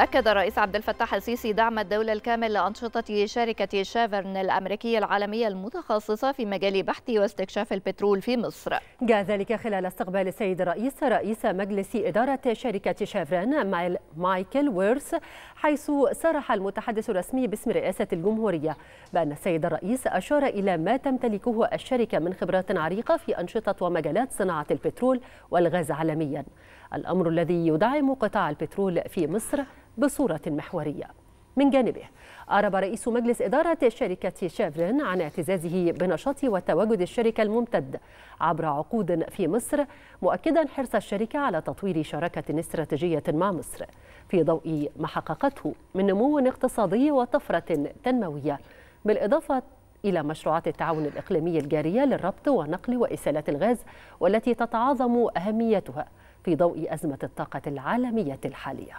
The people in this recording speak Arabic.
أكد الرئيس عبد الفتاح السيسي دعم الدولة الكامل لأنشطة شركة شافرن الأمريكية العالمية المتخصصة في مجال بحث واستكشاف البترول في مصر. جاء ذلك خلال استقبال السيد الرئيس رئيس مجلس إدارة شركة شافرن مايكل ويرس حيث صرح المتحدث الرسمي باسم رئاسة الجمهورية بأن السيد الرئيس أشار إلى ما تمتلكه الشركة من خبرات عريقة في أنشطة ومجالات صناعة البترول والغاز عالميا. الأمر الذي يدعم قطاع البترول في مصر بصورة محورية من جانبه أعرب رئيس مجلس إدارة شركة شافرين عن اعتزازه بنشاط وتواجد الشركة الممتد عبر عقود في مصر مؤكدا حرص الشركة على تطوير شراكة استراتيجية مع مصر في ضوء ما حققته من نمو اقتصادي وطفرة تنموية بالإضافة إلى مشروعات التعاون الإقليمي الجارية للربط ونقل وإسالة الغاز والتي تتعاظم أهميتها في ضوء أزمة الطاقة العالمية الحالية